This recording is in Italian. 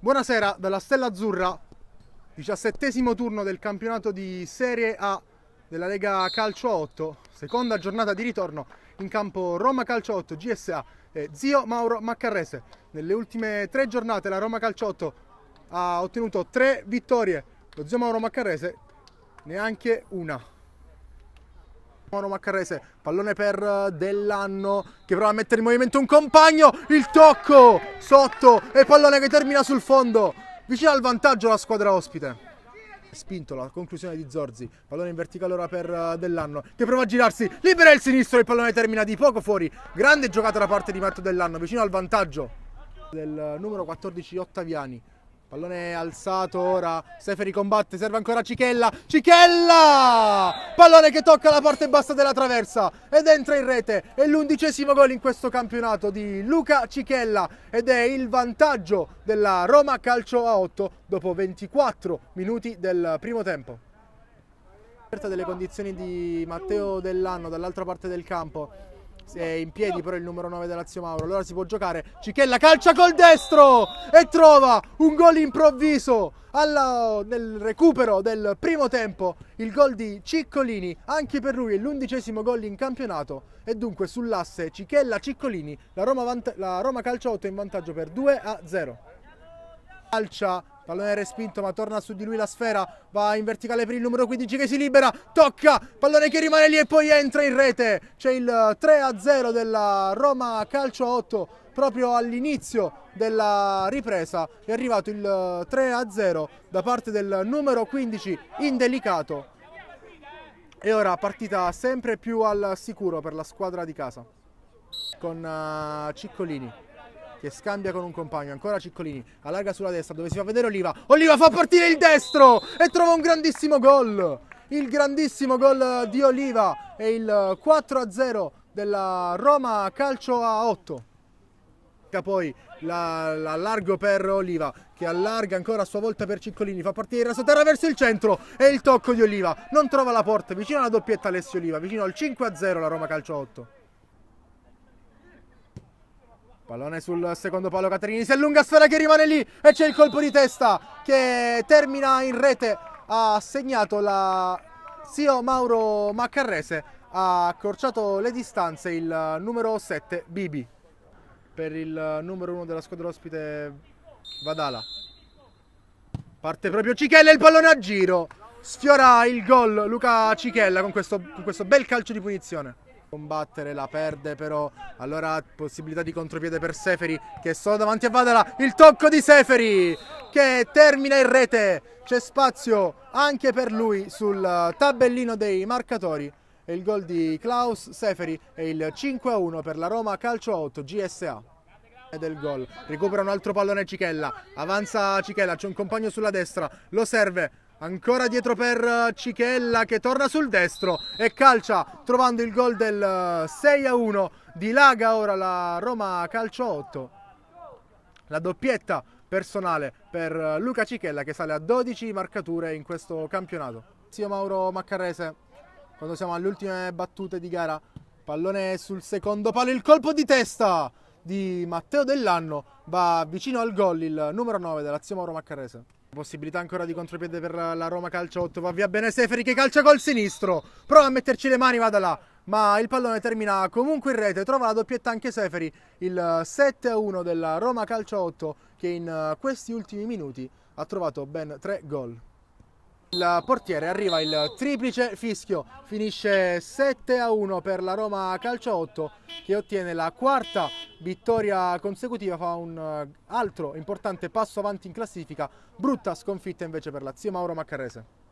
Buonasera dalla Stella Azzurra, diciassettesimo turno del campionato di Serie A della Lega Calcio 8, seconda giornata di ritorno in campo Roma Calcio 8, GSA e zio Mauro Maccarrese. Nelle ultime tre giornate la Roma Calcio 8 ha ottenuto tre vittorie, lo zio Mauro Maccarrese neanche una. Roma Carrese, pallone per eh, Dell'anno che prova a mettere in movimento un compagno, il tocco sotto e pallone che termina sul fondo, vicino al vantaggio la squadra ospite. Spinto la conclusione di Zorzi, pallone in verticale ora per eh, Dell'anno che prova a girarsi, libera il sinistro, il pallone termina di poco fuori, grande giocata da parte di Matto Dell'anno, vicino al vantaggio del eh, numero 14 Ottaviani. Pallone alzato ora, Seferi combatte, serve ancora Cichella, Cichella! Pallone che tocca la parte bassa della traversa ed entra in rete, è l'undicesimo gol in questo campionato di Luca Cichella ed è il vantaggio della Roma calcio a 8 dopo 24 minuti del primo tempo. Delle condizioni di Matteo Dell'Anno dall'altra parte del campo è in piedi però il numero 9 della Lazio Mauro. Allora si può giocare. Cichella calcia col destro e trova un gol improvviso alla, nel recupero del primo tempo. Il gol di Ciccolini, anche per lui è l'undicesimo gol in campionato. E dunque sull'asse Cichella-Ciccolini la Roma, la Roma calcia 8 in vantaggio per 2 a 0. Calcia Pallone respinto ma torna su di lui la sfera Va in verticale per il numero 15 che si libera Tocca, pallone che rimane lì e poi entra in rete C'è il 3-0 della Roma Calcio 8 Proprio all'inizio della ripresa è arrivato il 3-0 da parte del numero 15 indelicato E ora partita sempre più al sicuro per la squadra di casa Con eh, Ciccolini che scambia con un compagno, ancora Ciccolini, allarga sulla destra dove si fa vedere Oliva. Oliva fa partire il destro e trova un grandissimo gol. Il grandissimo gol di Oliva e il 4-0 della Roma calcio a 8 poi l'allargo la per Oliva che allarga ancora a sua volta per Ciccolini fa partire il rasoterra verso il centro e il tocco di Oliva non trova la porta vicino alla doppietta Alessio Oliva vicino al 5-0 la Roma calcio 8 Pallone sul secondo palo Caterini, si allunga sfera che rimane lì e c'è il colpo di testa che termina in rete. Ha segnato la Sio Mauro Maccarrese, ha accorciato le distanze il numero 7 Bibi per il numero 1 della squadra ospite Vadala. Parte proprio Cichella il pallone a giro. Sfiora il gol Luca Cichella con questo, con questo bel calcio di punizione combattere, la perde però, allora possibilità di contropiede per Seferi che è solo davanti a Vadala, il tocco di Seferi che termina in rete, c'è spazio anche per lui sul tabellino dei marcatori e il gol di Klaus Seferi e il 5-1 per la Roma Calcio 8 GSA del gol recupera un altro pallone Cichella avanza Cichella c'è un compagno sulla destra lo serve ancora dietro per eh, Cichella che torna sul destro e calcia trovando il gol del 6 eh, a 1 dilaga ora la Roma calcio 8 la doppietta personale per eh, Luca Cichella che sale a 12 marcature in questo campionato zio Mauro Maccarese quando siamo alle ultime battute di gara pallone sul secondo palo il colpo di testa di Matteo Dell'Anno va vicino al gol il numero 9 dell'Azioma Mauro Maccarese. Possibilità ancora di contropiede per la Roma calcio 8, va via bene Seferi che calcia col sinistro, prova a metterci le mani, vada là, ma il pallone termina comunque in rete, trova la doppietta anche Seferi, il 7-1 della Roma calcio 8 che in eh, questi ultimi minuti ha trovato ben 3 gol. Il portiere arriva il triplice fischio, finisce 7 a 1 per la Roma Calcio 8 che ottiene la quarta vittoria consecutiva, fa un eh, altro importante passo avanti in classifica, brutta sconfitta invece per la Zio Mauro Maccarese.